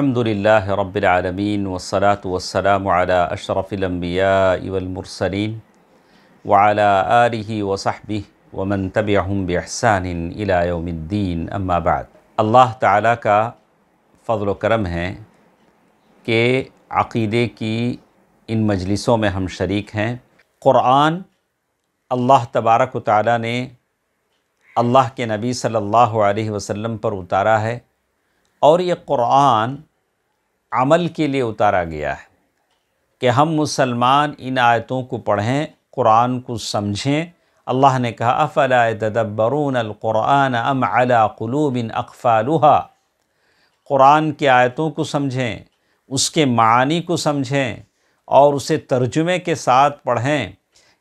अल्हम्दुलिल्लाह रब्बिलआलमीन वस्सलातु वस्सलामु अला अशरफिल अंबियाइ वल मुरसलीन व अला आलिहि व सहबिहि व मन तबिअहुम बिइहसान इला यौमिद्दीन अम्मा बाद अल्लाह ताला का फजल करम है कि अक़ीदे की इन मजलिसों में हम शरीक हैं क़ुरान अल्लाह तबारक ताली ने अल्लाह के नबी सल्लल्लाहु अलैहि वसल्लम पर उतारा है और ये क़ुरान अमल के लिए उतारा गया है कि हम मुसलमान इन आयतों को पढ़ें कुरान को समझें अल्लाह ने कहा अफ़ला तदब्बरून क़ुरान अम अला क़लूबिन अकफ़ालहा कुरान की आयतों को समझें उसके मानी को समझें और उसे तर्जुमे के साथ पढ़ें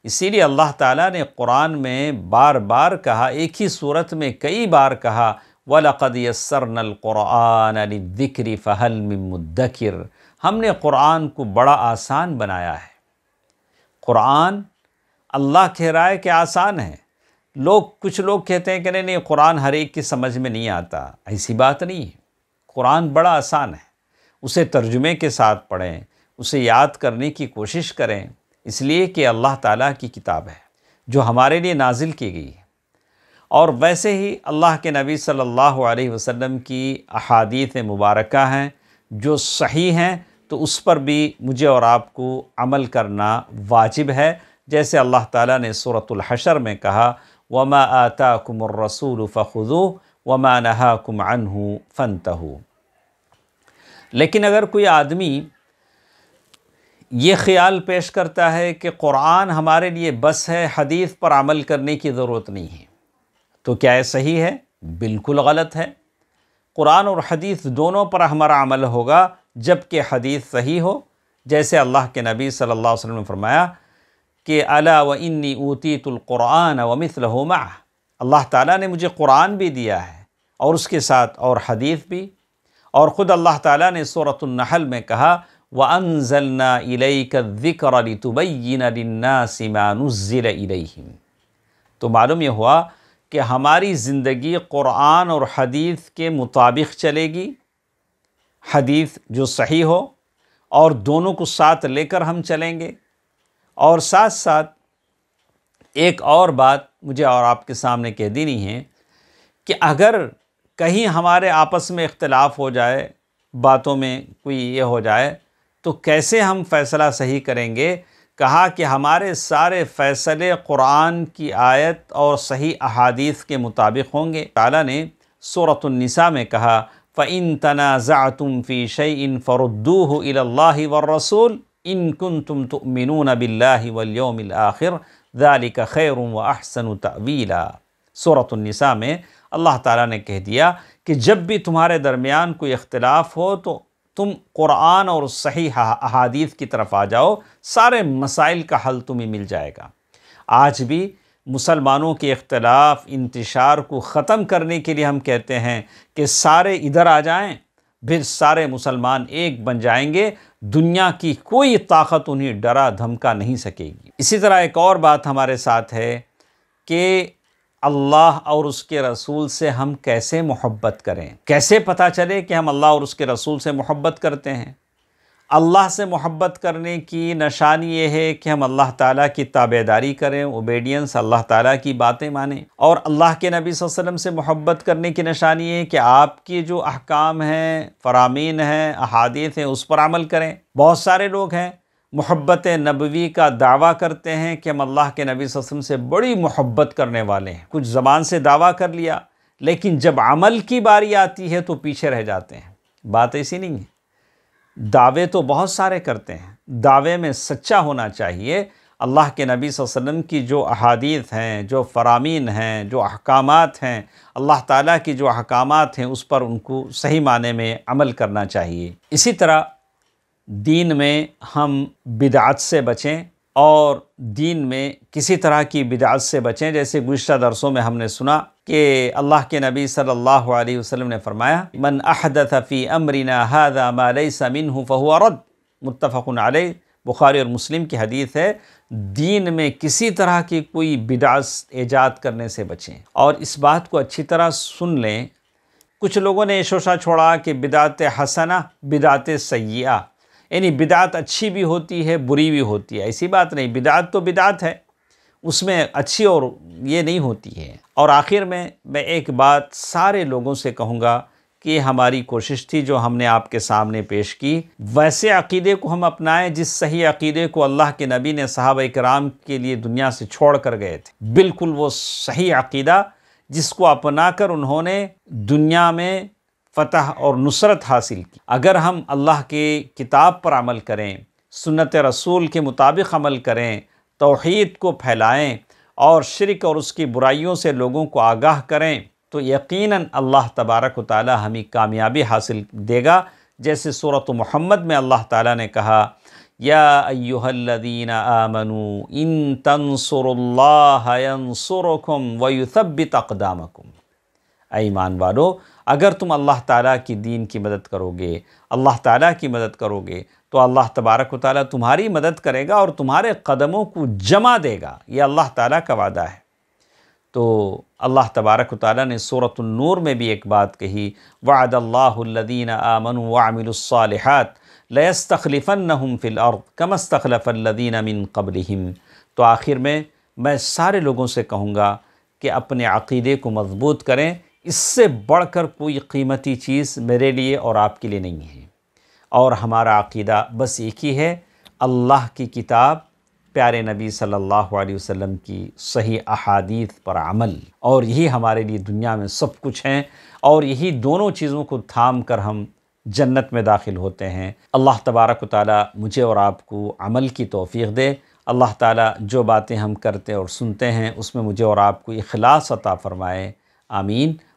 इसीलिए अल्लाह ताला ने कुरान में बार बार कहा एक ही सूरत में कई बार कहा वलक़द यसरनक़ुरानदिक्र फ़हल मुद्दकिर हमने क़ुरान को बड़ा आसान बनाया है क़ुरान अल्लाह कह रहा है कि आसान है लोग कुछ लोग कहते हैं कि नहीं नहीं क़ुरान हर एक की समझ में नहीं आता ऐसी बात नहीं है क़ुरान बड़ा आसान है उसे तर्जुमे के साथ पढ़ें उसे याद करने की कोशिश करें इसलिए कि अल्लाह ताला की किताब है जो हमारे लिए नाजिल की गई है और वैसे ही अल्लाह के नबी सल्लल्लाहु अलैहि वसल्लम की अहादीत मुबारक हैं जो सही हैं तो उस पर भी मुझे और आपको अमल करना वाजिब है जैसे अल्लाह ताला ने सूरतुल हशर में कहा वमा आता कुमर रसूल फ़ुदो वमा नहा कुम अनहू लेकिन अगर कोई आदमी ये ख़्याल पेश करता है कि क़ुरान हमारे लिए बस है हदीस पर अमल करने की ज़रूरत नहीं है तो क्या ये सही है बिल्कुल गलत है कुरान और हदीस दोनों पर हमारा अमल होगा जबकि हदीस सही हो जैसे अल्लाह के नबी सल्लल्लाहु अलैहि वसल्लम ने फरमाया कि अला व इन्नी ऊतीतुल्क़ुरान व मिसलहुमा अल्लाह ताला ने मुझे कुरान भी दिया है और उसके साथ और हदीस भी और ख़ुद अल्लाह ताला ने सूरतुलनहल में कहा व अनजलना इलैकर लितुबैन लिन्नासि मा नुज़्ज़िल इलैहिम तो मालूम यह हुआ कि हमारी ज़िंदगी क़ुरान और हदीस के मुताबिक चलेगी हदीस जो सही हो और दोनों को साथ लेकर हम चलेंगे और साथ साथ एक और बात मुझे और आपके सामने कह देनी है कि अगर कहीं हमारे आपस में इख्तलाफ हो जाए बातों में कोई ये हो जाए तो कैसे हम फ़ैसला सही करेंगे कहा कि हमारे सारे फ़ैसले क़ुरान की आयत और सही अहादीस के मुताबिक होंगे ताला ने सूरतनिसा में कहा फ़ैन तनाज़ा तुम फ़ी शई इन इला इल्ला व रसूल इन कन तुम तुमिन बिल्ला वलियोमिल आखिर ज़ालिक खैर व अहसन तवीला सूरतनिसा में अल्लाह ताला ने कह दिया कि जब भी तुम्हारे दरमियान कोई इख्तलाफ हो तो तुम क़ुरान और सही अहादीत की तरफ आ जाओ सारे मसाइल का हल तुम्हें मिल जाएगा आज भी मुसलमानों के अख्तिलाफ़ इंतशार को ख़त्म करने के लिए हम कहते हैं कि सारे इधर आ जाएं फिर सारे मुसलमान एक बन जाएंगे दुनिया की कोई ताकत उन्हें डरा धमका नहीं सकेगी इसी तरह एक और बात हमारे साथ है कि अल्लाह और उसके रसूल से हम कैसे मोहब्बत करें कैसे पता चले कि हम अल्लाह और उसके रसूल से मोहब्बत करते हैं अल्लाह से मोहब्बत करने की नशानी ये है कि हम अल्लाह ताला की ताबेदारी करें ओबेडियंस अल्लाह ताला की बातें माने और अल्लाह के नबी वसल्लम से मोहब्बत करने की नशानी है कि आपके जो अहकाम हैं फरामीन हैं अहादीत हैं उस पर अमल करें बहुत सारे लोग हैं मोहब्बत नबवी का दावा करते हैं कि हम अल्लाह के नबी वसम से बड़ी मोहब्बत करने वाले हैं कुछ ज़बान से दावा कर लिया लेकिन जब अमल की बारी आती है तो पीछे रह जाते हैं बात ऐसी नहीं है दावे तो बहुत सारे करते हैं दावे में सच्चा होना चाहिए अल्लाह के नबी वसम की जो अहादीत हैं जो फ़रामीन हैं जो अहकाम हैं अल्लाह ताली की जो अहकाम हैं उस पर उनको सही माने में अमल करना चाहिए इसी तरह दीन में हम बिदात से बचें और दीन में किसी तरह की बिदात से बचें जैसे गुज्त दरसों में हमने सुना कि अल्लाह के नबी सल्लल्लाहु अलैहि वसल्लम ने फरमाया मन अहद फ़ी अमरीना हादा मालई समिन फ़हुआरद मुतफ़न आल बुखारी और मुस्लिम की हदीत है दीन में किसी तरह की कोई बिदास ईजाद करने से बचें और इस बात को अच्छी तरह सुन लें कुछ लोगों ने शोशा छोड़ा कि बिदात हसना बिदात सयाह यानी बिदात अच्छी भी होती है बुरी भी होती है ऐसी बात नहीं बिदात तो बिदात है उसमें अच्छी और ये नहीं होती है और आखिर में मैं एक बात सारे लोगों से कहूँगा कि हमारी कोशिश थी जो हमने आपके सामने पेश की वैसे अकीदे को हम अपनाएं जिस सही अकीदे को अल्लाह के नबी ने साहब कराम के लिए दुनिया से छोड़ कर गए थे बिल्कुल वो सही अकीदा जिसको अपना कर उन्होंने दुनिया में फ़तह और नुसरत हासिल की अगर हम अल्लाह के किताब पर अमल करें सुनत रसूल के मुताबिक अमल करें तोहद को फैलाएं और शर्क और उसकी बुराइयों से लोगों को आगाह करें तो यकीनन अल्लाह तबारक ताली हमें कामयाबी हासिल देगा जैसे सूरत मोहम्मद में अल्लाह ताला ने कहा या अयुहल्लदीन आमनु इन व वयुसबित अकदामकुम ऐमान वालो अगर तुम अल्लाह ताला की दीन की मदद करोगे अल्लाह ताला की मदद करोगे तो अल्लाह तबारक ताली तुम्हारी मदद करेगा और तुम्हारे कदमों को जमा देगा ये अल्लाह ताला का वादा है तो अल्लाह तबारक ताली ने सूरतनूर में भी एक बात कही वादल्लादीन आमन वामिलसालहत लयस्तखलफ़न फ़िल और कमस्तखलफ़ल्लिन अमिन हिम तो आखिर में मैं सारे लोगों से कहूँगा कि अपने अक़ीदे को मजबूत करें इससे बढ़कर कोई कीमती चीज़ मेरे लिए और आपके लिए नहीं है और हमारा अकीदा बस एक ही है अल्लाह की किताब प्यारे नबी सल्लल्लाहु अलैहि वसल्लम की सही अहादीत पर अमल और यही हमारे लिए दुनिया में सब कुछ हैं और यही दोनों चीज़ों को थाम कर हम जन्नत में दाखिल होते हैं अल्लाह तबारक ताली मुझे और आपको अमल की तोफ़ी दे अल्लाह ताला जो बातें हम करते और सुनते हैं उसमें मुझे और आपको इखलास अता फ़रमाए आमीन